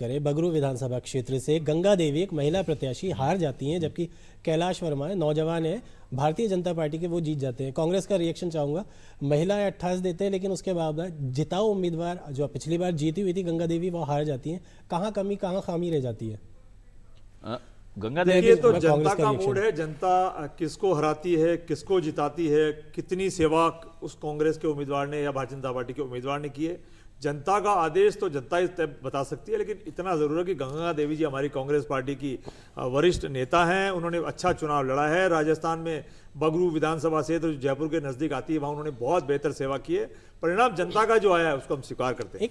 करें बगरू विधानसभा क्षेत्र से गंगा देवी एक महिला प्रत्याशी हार जाती हैं जबकि कैलाश वर्मा है नौजवान है भारतीय जनता पार्टी के वो जीत जाते हैं कांग्रेस का रिएक्शन चाहूंगा महिला अट्ठाईस देते हैं लेकिन उसके बाद जिताओ उम्मीदवार जो पिछली बार जीती हुई थी गंगा देवी वो हार जाती हैं कहाँ कमी कहाँ खामी रह जाती है आ? गंगा देखिए तो जनता का मूड है जनता किसको हराती है किसको जिताती है कितनी सेवा उस कांग्रेस के उम्मीदवार ने या भारतीय जनता पार्टी के उम्मीदवार ने की है जनता का आदेश तो जनता ही बता सकती है लेकिन इतना जरूर है कि गंगा देवी जी हमारी कांग्रेस पार्टी की वरिष्ठ नेता हैं उन्होंने अच्छा चुनाव लड़ा है राजस्थान में बगरू विधानसभा क्षेत्र जयपुर के नजदीक आती है वहां उन्होंने बहुत बेहतर सेवा की है परिणाम जनता का जो आया है उसको हम स्वीकार करते हैं